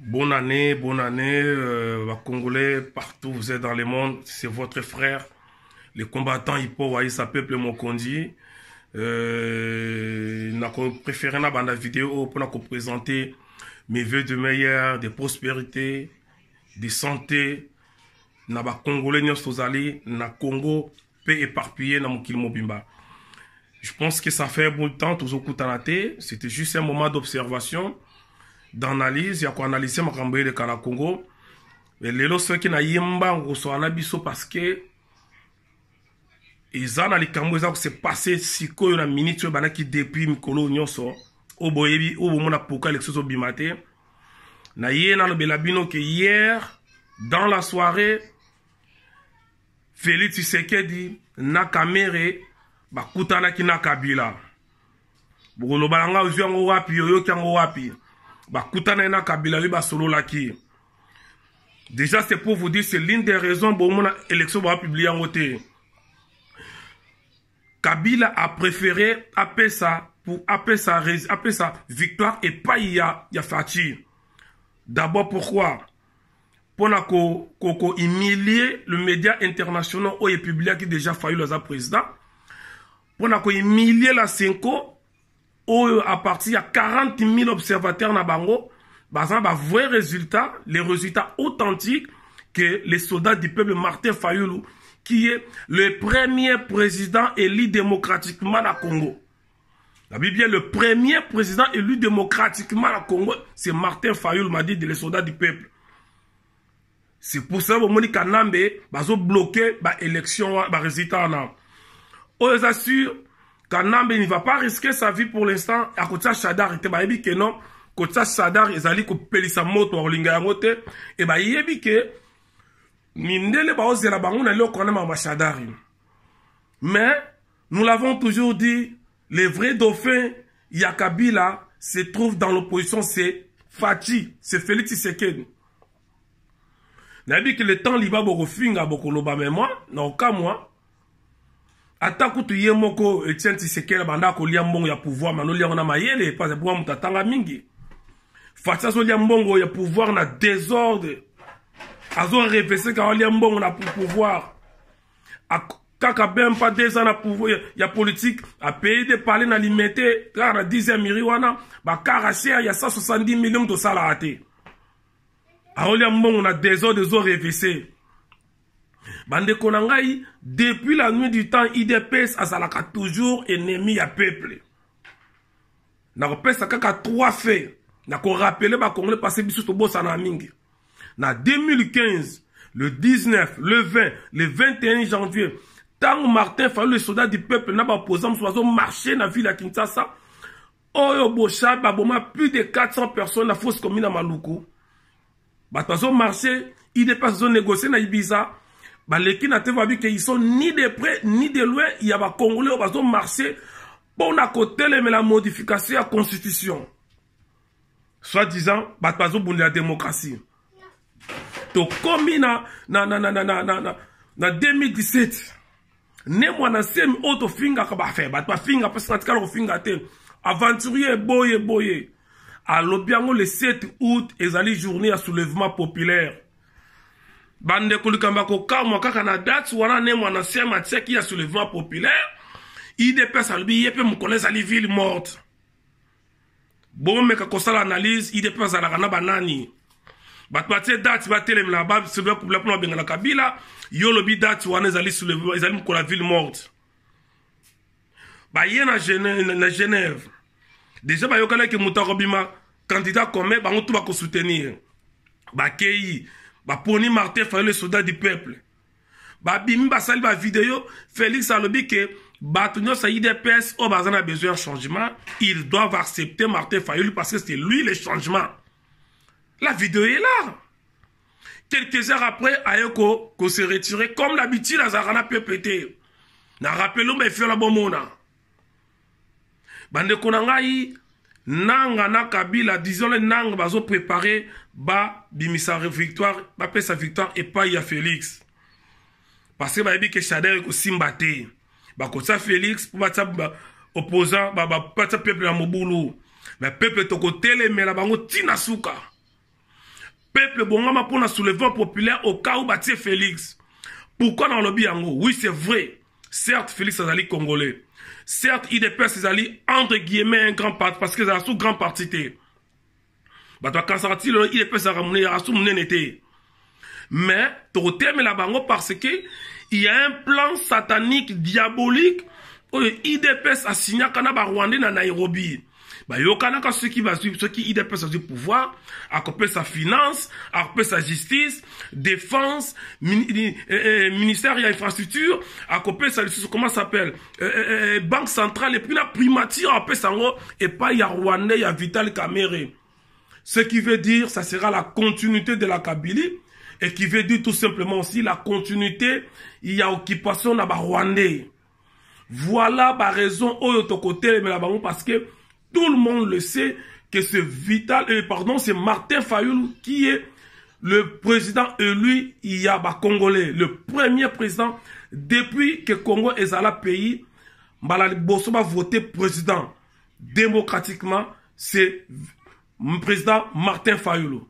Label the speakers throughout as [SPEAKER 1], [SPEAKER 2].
[SPEAKER 1] Bonne année, bonne année, euh, Congolais, partout vous êtes dans le monde, c'est votre frère, les les combattant Hippo sa Peuple Mokondi. Euh, n'a préféré dans la vidéo pour vous présenter mes vœux de meilleur, de prospérité, de santé. Congolais Congo, Je pense que ça fait un bon temps, toujours C'était juste un moment d'observation. d'analyse ya koanalyse makambo eleka na congo lelo soki naye mbangu kosoana biso parceke eza na likambo eza kose passe sikoyo na miniti oyo ebandaki depuis mikolo nyonso oyo boyebi oyo bomona pourkui elekso ezobima te naye nalobela bino ke hier dans la soirée félix tshisekedi na kamere bakutanaki na kabila bokoloba na ngai ozwi yango wapi oyoki yango wapi bakutana ye na kabila ye basololaki ye déjà c'est pour vous dire c'est l'une des raisons bomona élection bapublie yango te kabila apréféré apesa pour apesa, apesa victoire epai ya, ya faci d'abord pourquoi mpona kohumilier ko, ko le média international oyo epubliaki déjà fayulu aza président mpona kohumilier la senko oyo apartir ya 40 000 observateurs na bango baza na bavrai résultat les résultats authentiques que les soldats du peuple martin fayulu qui est le premier président élu démocratiquement na congo nabi bien le premier président élu démocratiquement na congo c'est martin fayulu madide les soldats du peuple c'est pour ça bomoni kanambe bazobloke baélection barésultat wana oyo eza sur Kanambe ne va pas risquer sa vie pour l'instant. À côté Shadar, il a dit que non. Kotia Shadar, ils allaient couper sa moto en lingarote. Et bah, il a dit que Mindele Baozela Bangon allait au Kanama Shadar. Mais, nous l'avons toujours dit, les vrais dauphins, Yakabila, se trouvent dans l'opposition, c'est Fati, c'est Félix Tshisekedi. Nabi que le temps liba boko finga boko loba mais moi, non qu'à moi, ata kutu ye moko etienne la banda kolia mbongo ya pouvoir me anolia ngo na mayele parce pourkua moto atanga mingi fati azolia mbongo ya pouvoir na désordre azorevese ka alia mbongo na pouvoir kaka ben pa deux ans na pouvoir ya politique apaye de parle na limete kaka na dixième miri wana y ya 170 millions de osalaka te aolia mbongo na désordre désordre ezorevese Bande depuis la nuit du temps idps Zalaka toujours ennemi à peuple nakopesa kaka 3 qu'on a passé parce bosa na mingi na 2015 le 19 le 20 le 21 janvier Tang martin fallu le soldat du peuple na un marché marché na ville à kinshasa oyo bosha baboma plus de 400 personnes na fosse commune à maluku bato marché, idps négocié na ibiza les baleki na vu vu qu'ils sont ni de près ni de loin ya marché bon à côté mais la modification de la constitution soit disant pas de la démocratie Donc tokómi na, na, na, na, na, na, na, na, na 2017 ne mwana nsemi oyo tofingaka bafe bato bafinga mpasi na tikala à te aventurier boyé boyé, À yango le 7 août allé journée à soulèvement populaire bandeko likambo ya kokamwa kaka na date wana ne mwanasiama atiaki ya soulevement populaire idps alobi ye mpe mokolo ezali ville morte bomeka kosala analyse idps azalaka na banani bato batie date batelemela basoulevement populaire mpona babengana kabila yo olobi date wana ezali ezali mokolo ya ville morte baye na genève déjà bayokanaki moto akobima candidat commun bango to bakosoutenir bakei Poni martin est le soldat du peuple babimi basali vidéo félix Salobi ke bato nyonso ya idps oyo oh, a besoin d'un changement ils doivent accepter martin fayoule parce que c'est lui le changement la vidéo est là quelques heures après Ayoko se retiré comme d'habitude a na peuple mais na rappelo la bomona Bande na ngai nanga na kabila disole nanga bazoprépare babimisa victoire bapesa victoire epai ya félix parce que bayebi ke shader ekosimba te bakotia félix mpo batia opposant batia peuple na mobulu me peuple tokotelemela bango ntina suka peuple ebongama mpona soulevement populaire au cas où batie félix pourquoi nalobi yango oui c'est vrai certes félix azali congolais certes idps ezali entre guillemets un grand parti parce que ezala so grand parti te bato bakanisaka ti lelo euh, idps ezalaka monene ezalaka so monene te mais tokotemela bango parce que il y a un plan satanique diabolique oyo idps asinyaka na barwandais na nairobi bayokanaka soki bazwi soki id mpe azwi pouvoir akopesa finance akopesa justice défense mini, eh, eh, ministère ya infrastructure akopesa lisusu comment s'appelle eh eh, eh, eh, banque centrale epui na primature apesa yango epai ya rwandais ya vital camere ce qui veut dire ça sera la continuité de la kabylie et qui veut dire tout simplement aussi la continuité ya occupation na barwandais voilà baraison oyo tokotelemela bango parce que Tout le monde le sait que c'est Vital, euh, pardon, c'est Martin Fayoulou qui est le président élu Iyaba congolais, le premier président depuis que Congo est à la pays, Malali Bosso voté président démocratiquement, c'est le président Martin Fayoulou.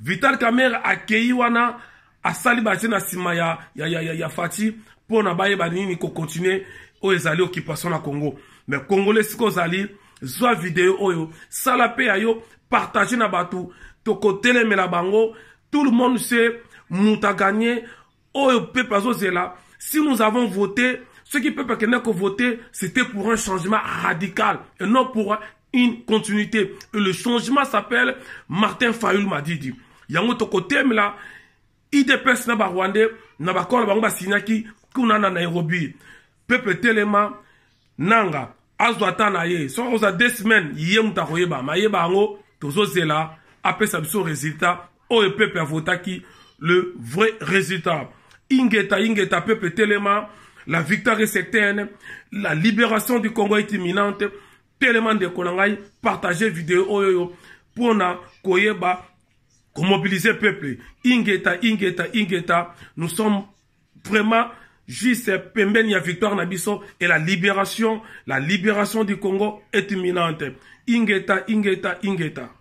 [SPEAKER 1] Vital Kamer accueilli wana à Salibati na sima ya ya ya ya Fati pour na baye ba nini ko continuer aux occupation na Congo. Mais Congolais, Congolais, ozali zwa vidéo, oyo oh partagez, mpe ya yo bango tout le monde sait moto gagné. oyo oh peuple si nous avons voté ce qui peuple que voté, c'était pour un changement radical et non pour une continuité et le changement s'appelle martin Fayoul madidi yango tokotelemela idps na barwandais na bakolo na bango kuna na nairobi peuple telema nanga azwa ata na ye soki akozwa de semaine ye ma ye mayeba yango zela, apesa biso résultat oyo e pepe avotaki le vrai résultat ingeta ingeta pepe tellement la victoire est certaine la libération du congo est imminente telema de kolangai partagez partage video pour na koyeba mobiliser peuple ingeta ingeta ingeta nous sommes vraiment Juste pemben a victoire na et la libération, la libération du Congo est imminente. Ingeta, ingeta, ingeta.